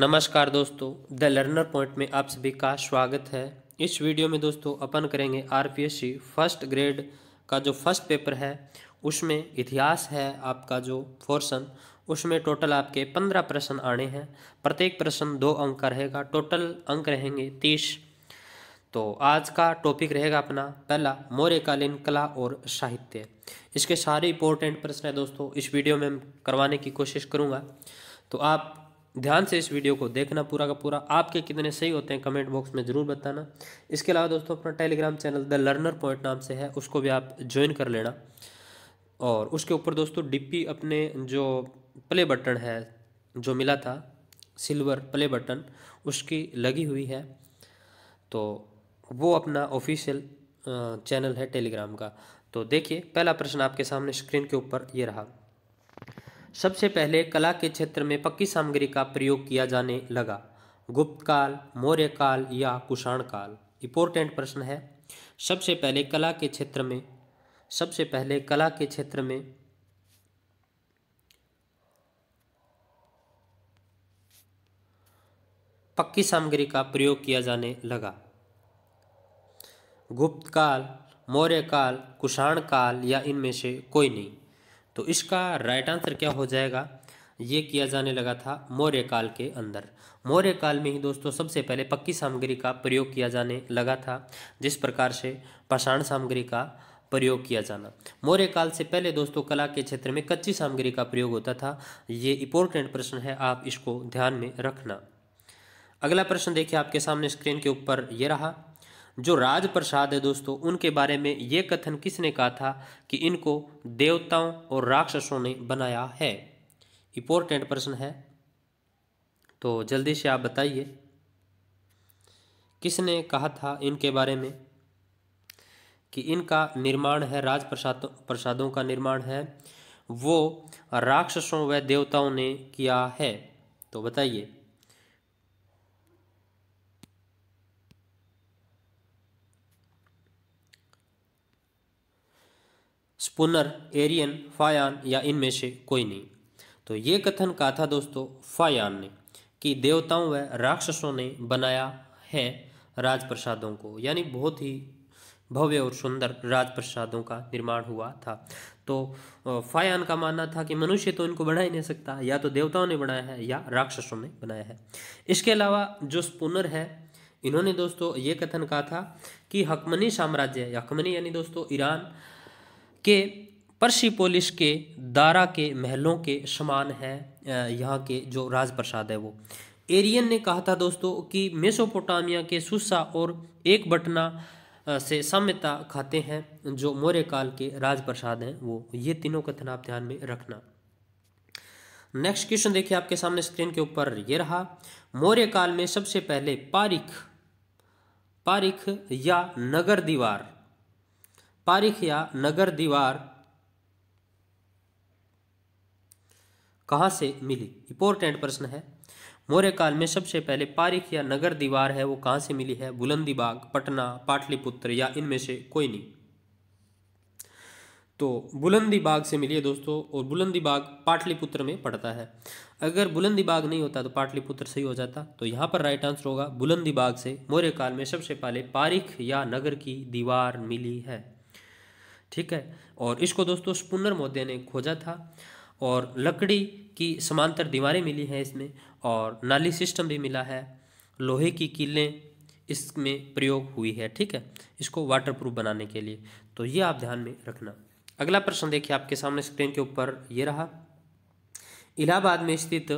नमस्कार दोस्तों the Learner point में आप सभी का स्वागत है इस वीडियो में दोस्तों अपन करेंगे आरपीएससी फर्स्ट ग्रेड का जो फर्स्ट पेपर है उसमें इतिहास है आपका जो फोर्सन उसमें टोटल आपके पंद्रह प्रश्न आने हैं प्रत्येक प्रश्न दो अंक का रहेगा टोटल अंक रहेंगे तीस तो आज का टॉपिक रहेगा अपना पहला मौर्यकालीन कला और साहित्य इसके सारे इंपॉर्टेंट प्रश्न है दोस्तों इस वीडियो में करवाने की कोशिश करूँगा तो आप ध्यान से इस वीडियो को देखना पूरा का पूरा आपके कितने सही होते हैं कमेंट बॉक्स में ज़रूर बताना इसके अलावा दोस्तों अपना Telegram channel The Learner Point नाम से है उसको भी आप ज्वाइन कर लेना और उसके ऊपर दोस्तों डीपी अपने जो प्ले बटन है जो मिला था सिल्वर प्ले बटन उसकी लगी हुई है तो वो अपना ऑफिशियल चैनल है टेलीग्राम का तो देखिए पहला प्रश्न आपके सामने स्क्रीन के ऊपर ये रहा सबसे पहले कला के क्षेत्र में पक्की सामग्री का प्रयोग किया जाने लगा गुप्त काल मौर्य काल या कुषाण काल इंपोर्टेंट प्रश्न है सबसे पहले कला के क्षेत्र में सबसे पहले कला के क्षेत्र में पक्की सामग्री का प्रयोग किया जाने लगा गुप्त काल मौर्य काल कुषाण काल या इनमें से कोई नहीं तो इसका राइट आंसर क्या हो जाएगा ये किया जाने लगा था मौर्य काल के अंदर मौर्य काल में ही दोस्तों सबसे पहले पक्की सामग्री का प्रयोग किया जाने लगा था जिस प्रकार से पाषाण सामग्री का प्रयोग किया जाना मौर्य काल से पहले दोस्तों कला के क्षेत्र में कच्ची सामग्री का प्रयोग होता था ये इंपॉर्टेंट प्रश्न है आप इसको ध्यान में रखना अगला प्रश्न देखिए आपके सामने स्क्रीन के ऊपर ये रहा जो राज प्रसाद है दोस्तों उनके बारे में ये कथन किसने कहा था कि इनको देवताओं और राक्षसों ने बनाया है इंपॉर्टेंट प्रश्न है तो जल्दी से आप बताइए किसने कहा था इनके बारे में कि इनका निर्माण है राज प्रसाद प्रसादों का निर्माण है वो राक्षसों व देवताओं ने किया है तो बताइए स्पुनर एरियन फायान या इनमें से कोई नहीं तो ये कथन कहा था दोस्तों फायान ने कि देवताओं व राक्षसों ने बनाया है राजप्रसादों को यानी बहुत ही भव्य और सुंदर राजप्रसादों का निर्माण हुआ था तो फायान का मानना था कि मनुष्य तो इनको बना ही नहीं सकता या तो देवताओं ने बनाया है या राक्षसों ने बनाया है इसके अलावा जो स्पुनर है इन्होंने दोस्तों ये कथन कहा था कि हकमनी साम्राज्य हकमनी यानी दोस्तों ईरान के पोलिश के दारा के महलों के समान है यहाँ के जो राजप्रसाद है वो एरियन ने कहा था दोस्तों कि मेसोपोटामिया के सुसा और एक बटना से साम्यता खाते हैं जो मौर्य काल के राजप्रसाद हैं वो ये तीनों कथन आप ध्यान में रखना नेक्स्ट क्वेश्चन देखिए आपके सामने स्क्रीन के ऊपर ये रहा मौर्य काल में सबसे पहले पारिख पारिख या नगर दीवार पारिख या नगर दीवार कहाँ से मिली इंपॉर्टेंट प्रश्न है मौर्य काल में सबसे पहले पारिख या नगर दीवार है वो कहाँ से मिली है बुलंदीबाग पटना पाटलिपुत्र या इनमें से कोई नहीं तो बुलंदीबाग से मिली है दोस्तों और बुलंदीबाग पाटलिपुत्र में पड़ता है अगर बुलंदीबाग नहीं होता तो पाटलिपुत्र सही हो जाता तो यहाँ पर राइट आंसर होगा बुलंदीबाग से मौर्य काल में सबसे पहले पारिख या नगर की दीवार मिली है ठीक है और इसको दोस्तों स्पुनर मौर्य ने खोजा था और लकड़ी की समांतर दीवारें मिली हैं इसमें और नाली सिस्टम भी मिला है लोहे की किलें इसमें प्रयोग हुई है ठीक है इसको वाटर प्रूफ बनाने के लिए तो ये आप ध्यान में रखना अगला प्रश्न देखिए आपके सामने स्क्रीन के ऊपर ये रहा इलाहाबाद में स्थित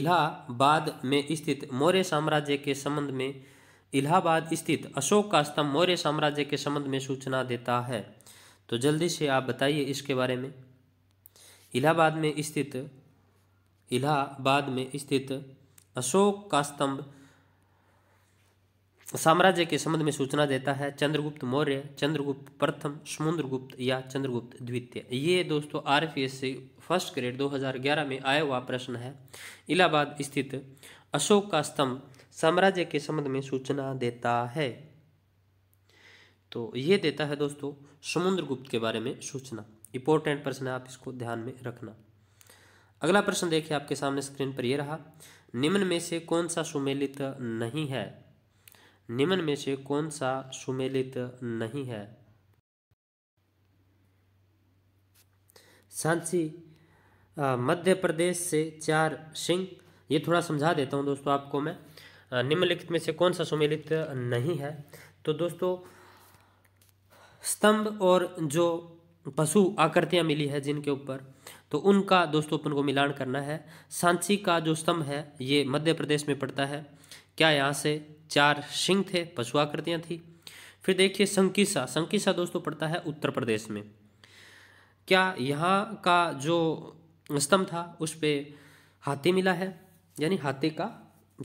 इलाहाबाद में स्थित मौर्य साम्राज्य के संबंध में इलाहाबाद स्थित अशोक का स्तंभ मौर्य साम्राज्य के संबंध में सूचना देता है तो जल्दी से आप बताइए इसके बारे में इलाहाबाद में स्थित इलाहाबाद में स्थित अशोक का स्तंभ साम्राज्य के संबंध में सूचना देता है चंद्रगुप्त मौर्य चंद्रगुप्त प्रथम समुद्रगुप्त या चंद्रगुप्त द्वितीय ये दोस्तों आर से फर्स्ट ग्रेड 2011 में आया हुआ प्रश्न है इलाहाबाद स्थित अशोक का स्तंभ साम्राज्य के संबंध में सूचना देता है तो ये देता है दोस्तों समुद्रगुप्त के बारे में सूचना इंपॉर्टेंट प्रश्न है आप इसको ध्यान में रखना अगला प्रश्न देखिए आपके सामने स्क्रीन पर यह रहा निम्न में से कौन सा सुमेलित नहीं है निम्न में से कौन सा सुमेलित नहीं है सांची मध्य प्रदेश से चार सिंह ये थोड़ा समझा देता हूँ दोस्तों आपको मैं निम्नलिखित में से कौन सा सुमेलित नहीं है तो दोस्तों स्तंभ और जो पशु आकृतियाँ मिली है जिनके ऊपर तो उनका दोस्तों अपन को मिलान करना है सांची का जो स्तंभ है ये मध्य प्रदेश में पड़ता है क्या यहाँ से चार सिंह थे पशु आकृतियाँ थी फिर देखिए संकिसा संकीसा दोस्तों पड़ता है उत्तर प्रदेश में क्या यहाँ का जो स्तंभ था उस पर हाथी मिला है यानी हाथी का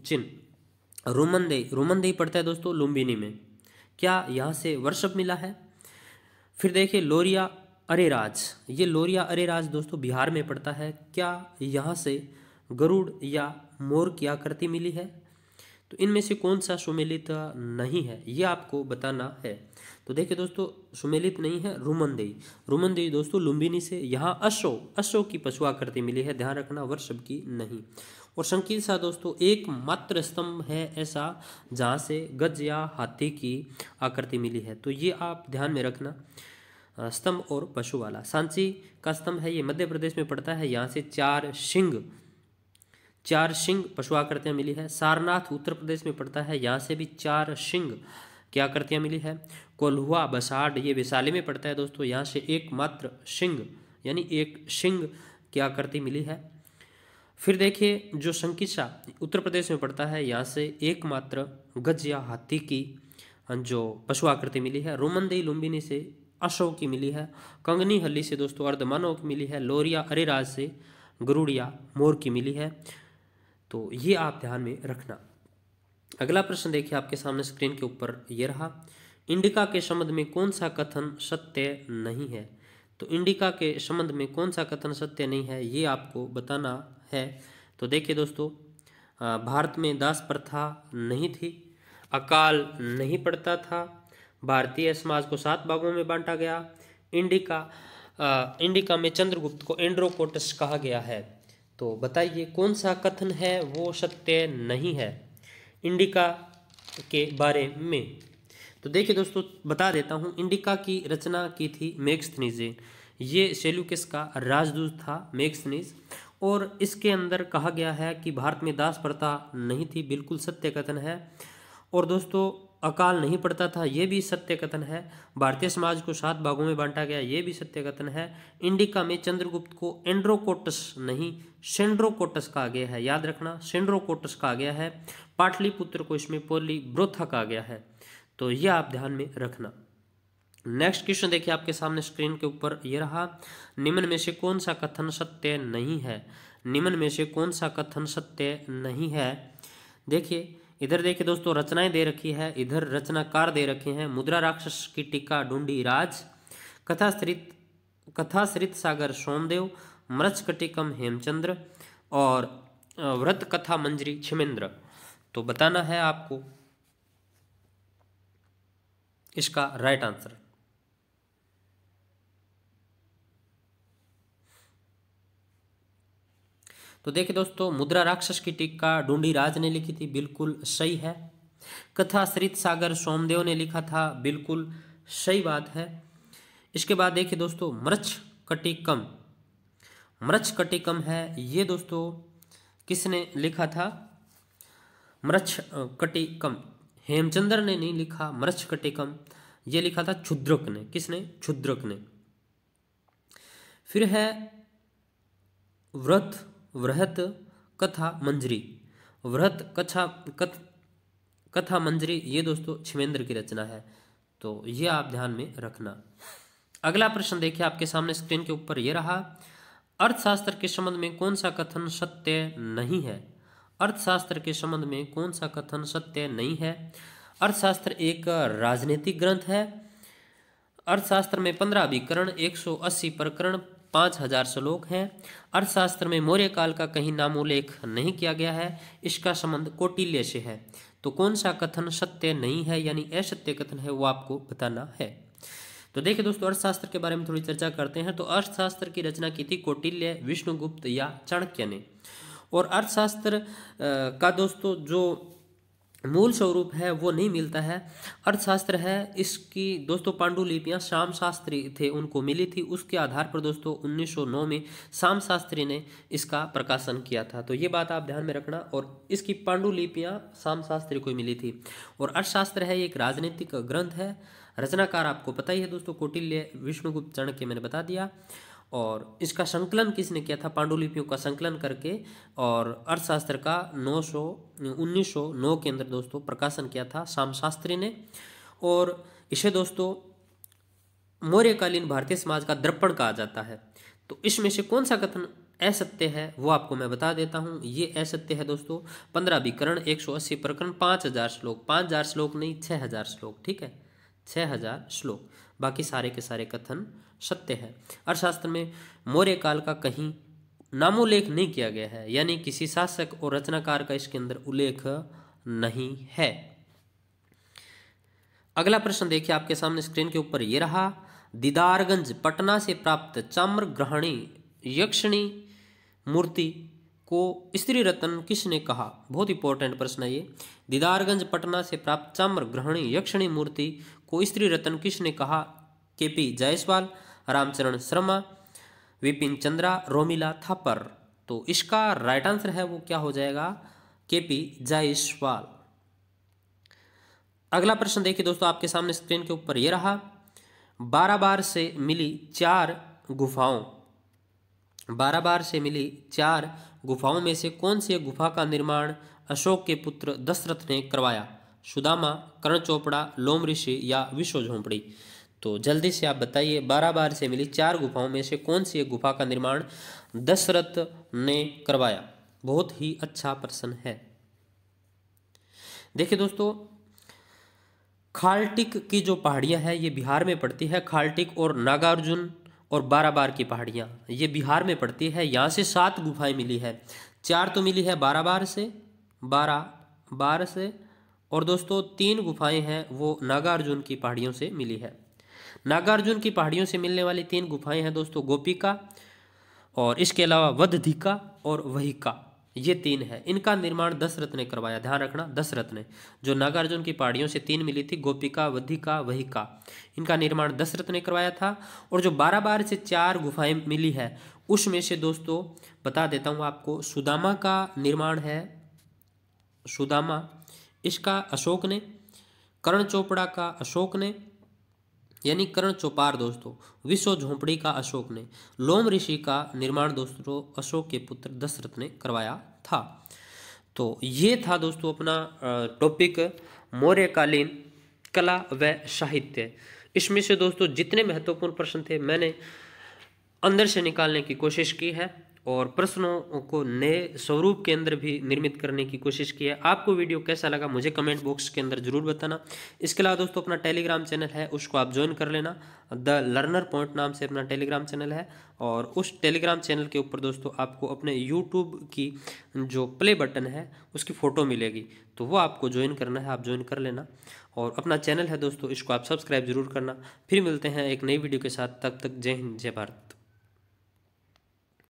चिन्ह रोमनदेई रोमनदेई पड़ता है दोस्तों लुम्बिनी में क्या यहाँ से वर्षभ मिला है फिर देखिए लोरिया अरेराज ये लोरिया अरेराज दोस्तों बिहार में पड़ता है क्या यहाँ से गरुड़ या मोर की आकृति मिली है तो इनमें से कौन सा सुमेलित नहीं है ये आपको बताना है तो देखिए दोस्तों सुमेलित नहीं है रुमनदेई रुमनदेई दोस्तों लुम्बिनी से यहाँ अशो अशो की पशु आकृति मिली है ध्यान रखना वर्ष की नहीं और शंकील सा दोस्तों एकमात्र स्तंभ है ऐसा जहाँ से गज या हाथी की आकृति मिली है तो ये आप ध्यान में रखना स्तंभ और पशु वाला सांची का स्तंभ है ये मध्य प्रदेश में पड़ता है यहाँ से चार सिंह चार सिंह पशु आकृतियाँ मिली है सारनाथ उत्तर प्रदेश में पड़ता है यहाँ से भी चार सिंह की आकृतियाँ मिली है कोल्हुआ बसाड ये वैशाली में पड़ता है दोस्तों यहाँ से एकमात्र सिंह यानी एक सिंह की आकृति मिली है फिर देखिए जो संकिसा उत्तर प्रदेश में पड़ता है यहाँ से एकमात्र गज या हाथी की जो पशु आकृति मिली है रोमनदेई लुम्बिनी से अशोक की मिली है कंगनी हल्ली से दोस्तों अर्धमानव की मिली है लोरिया अरेराज से गरुड़ या मोर की मिली है तो ये आप ध्यान में रखना अगला प्रश्न देखिए आपके सामने स्क्रीन के ऊपर ये रहा इंडिका के संबंध में कौन सा कथन सत्य नहीं है तो इंडिका के संबंध में कौन सा कथन सत्य नहीं है ये आपको बताना है तो देखिए दोस्तों भारत में दास प्रथा नहीं थी अकाल नहीं पड़ता था भारतीय समाज को सात भागों में बांटा गया इंडिका इंडिका में चंद्रगुप्त को एंड्रोकोटस कहा गया है तो बताइए कौन सा कथन है वो सत्य नहीं है इंडिका के बारे में तो देखिए दोस्तों बता देता हूँ इंडिका की रचना की थी मेक्सनीजे ये सेल्यूकस का राजदूत था मेक्सनीज और इसके अंदर कहा गया है कि भारत में दास प्रथा नहीं थी बिल्कुल सत्य कथन है और दोस्तों अकाल नहीं पड़ता था यह भी सत्य कथन है भारतीय समाज को सात भागों में बांटा गया यह भी सत्य कथन है इंडिका में चंद्रगुप्त को एंड्रोकोटस नहीं सेंड्रोकोटस कहा गया है याद रखना सेंड्रोकोटस कहा गया है पाटलिपुत्र को इसमें पोली ब्रोथा कहा गया है तो यह आप ध्यान में रखना नेक्स्ट क्वेश्चन देखिए आपके सामने स्क्रीन के ऊपर ये रहा निम्न में से कौन सा कथन सत्य नहीं है निम्न में से कौन सा कथन सत्य नहीं है देखिए इधर देखिए दोस्तों रचनाएं दे रखी है इधर रचनाकार दे रखे हैं मुद्रा राक्षस की टीका डूडी राज कथाश्रित कथाश्रित सागर सोमदेव कटिकम हेमचंद्र और व्रत कथा मंजरी छिमेंद्र तो बताना है आपको इसका राइट आंसर तो देखिए दोस्तों मुद्रा राक्षस की टीका डूडी राज ने लिखी थी बिल्कुल सही है कथा श्रित सागर सोमदेव ने लिखा था बिल्कुल सही बात है इसके बाद देखिए दोस्तों मृच कटिकम मृच कटिकम है ये दोस्तों किसने लिखा था मृच कटिकम हेमचंद्र ने नहीं लिखा मृच कटिकम ये लिखा था क्षुद्रक ने किसने क्षुद्रक ने फिर है व्रत वृहत कथा मंजरी वृहत कथा कथ कथा मंजरी ये दोस्तों छिमेंद्र की रचना है तो ये आप ध्यान में रखना अगला प्रश्न देखिए आपके सामने स्क्रीन के ऊपर ये रहा अर्थशास्त्र के संबंध में कौन सा कथन सत्य नहीं है अर्थशास्त्र के संबंध में कौन सा कथन सत्य नहीं है अर्थशास्त्र एक राजनीतिक ग्रंथ है अर्थशास्त्र में पंद्रह अभिकरण एक सौ अस्सी प्रकरण पाँच हजार श्लोक हैं अर्थशास्त्र में मौर्य काल का कहीं उल्लेख नहीं किया गया है इसका संबंध कौटिल्य से है तो कौन सा कथन सत्य नहीं है यानी असत्य कथन है वो आपको बताना है तो देखिए दोस्तों अर्थशास्त्र के बारे में थोड़ी चर्चा करते हैं तो अर्थशास्त्र की रचना की थी कौटिल्य विष्णुगुप्त या चाणक्य ने और अर्थशास्त्र का दोस्तों जो मूल स्वरूप है वो नहीं मिलता है अर्थशास्त्र है इसकी दोस्तों पांडुलिपियाँ श्याम शास्त्री थे उनको मिली थी उसके आधार पर दोस्तों 1909 में शाम शास्त्री ने इसका प्रकाशन किया था तो ये बात आप ध्यान में रखना और इसकी पांडुलिपियाँ शाम शास्त्री को मिली थी और अर्थशास्त्र है एक राजनीतिक ग्रंथ है रचनाकार आपको पता ही है दोस्तों कौटिल्य विष्णुगुप्त चरण के मैंने बता दिया और इसका संकलन किसने किया था पांडुलिपियों का संकलन करके और अर्थशास्त्र का नौ 1909 उन्नीस सौ नौ के अंदर दोस्तों प्रकाशन किया था शाम शास्त्री ने और इसे दोस्तों मौर्यकालीन भारतीय समाज का दर्पण कहा जाता है तो इसमें से कौन सा कथन असत्य है वो आपको मैं बता देता हूँ ये असत्य है दोस्तों पंद्रह विकरण एक सौ अस्सी प्रकरण पाँच हज़ार श्लोक पाँच हज़ार श्लोक नहीं छः हज़ार श्लोक ठीक है छः हज़ार श्लोक बाकी सारे के सारे कथन सत्य है अर्थशास्त्र में मौर्य काल का कहीं नामोल्लेख नहीं किया गया है यानी किसी शासक और रचनाकार का इसके अंदर उल्लेख नहीं है अगला प्रश्न देखिए आपके सामने स्क्रीन के ऊपर ये रहा दीदारगंज पटना से प्राप्त चाम्र ग्रहणी यक्षिणी मूर्ति को स्त्री रत्न किसने कहा बहुत इंपॉर्टेंट प्रश्न है ये दीदारगंज पटना से प्राप्त चाम्र ग्रहणी यक्षिणी मूर्ति को स्त्री रत्न किसने कहा के पी जायसवाल रामचरण शर्मा विपिन चंद्रा रोमिला थापर तो इसका राइट आंसर है वो क्या हो जाएगा के पी जायसवाल अगला प्रश्न देखिए दोस्तों आपके सामने स्क्रीन के ऊपर ये रहा बारह बार से मिली चार गुफाओं बारह बार से मिली चार गुफाओं में से कौन सी गुफा का निर्माण अशोक के पुत्र दशरथ ने करवाया सुदामा कर्ण चोपड़ा लोम ऋषि या विश्व झोंपड़ी तो जल्दी से आप बताइए बारह बार से मिली चार गुफाओं में से कौन सी एक गुफा का निर्माण दशरथ ने करवाया बहुत ही अच्छा प्रश्न है देखिए दोस्तों खाल्टिक की जो पहाड़ियाँ हैं ये बिहार में पड़ती है खाल्टिक और नागार्जुन और बारह बार की पहाड़ियाँ ये बिहार में पड़ती है यहाँ से सात गुफाएं मिली है चार तो मिली है बारह बार से बारह बार से और दोस्तों तीन गुफाएं हैं वो नागार्जुन की पहाड़ियों से मिली है नागार्जुन की पहाड़ियों से मिलने वाली तीन गुफाएं हैं दोस्तों गोपिका और इसके अलावा वधधिका और वहिका ये तीन है इनका निर्माण दशरथ ने करवाया ध्यान रखना दशरथ ने जो नागार्जुन की पहाड़ियों से तीन मिली थी गोपिका वधिका वहिका इनका निर्माण दशरथ ने करवाया था और जो बारह बार से चार गुफाएं मिली है उसमें से दोस्तों बता देता हूँ आपको सुदामा का निर्माण है सुदामा इसका अशोक ने करण चोपड़ा का अशोक ने यानी कर्ण चौपार दोस्तों विश्व झोंपड़ी का अशोक ने लोम ऋषि का निर्माण दोस्तों अशोक के पुत्र दशरथ ने करवाया था तो ये था दोस्तों अपना टॉपिक मौर्यकालीन कला व साहित्य इसमें से दोस्तों जितने महत्वपूर्ण प्रश्न थे मैंने अंदर से निकालने की कोशिश की है और प्रश्नों को नए स्वरूप के अंदर भी निर्मित करने की कोशिश की है आपको वीडियो कैसा लगा मुझे कमेंट बॉक्स के अंदर जरूर बताना इसके अलावा दोस्तों अपना टेलीग्राम चैनल है उसको आप ज्वाइन कर लेना द लर्नर पॉइंट नाम से अपना टेलीग्राम चैनल है और उस टेलीग्राम चैनल के ऊपर दोस्तों आपको अपने यूट्यूब की जो प्ले बटन है उसकी फ़ोटो मिलेगी तो वो आपको ज्वाइन करना है आप ज्वाइन कर लेना और अपना चैनल है दोस्तों इसको आप सब्सक्राइब जरूर करना फिर मिलते हैं एक नई वीडियो के साथ तब तक जय हिंद जय भारत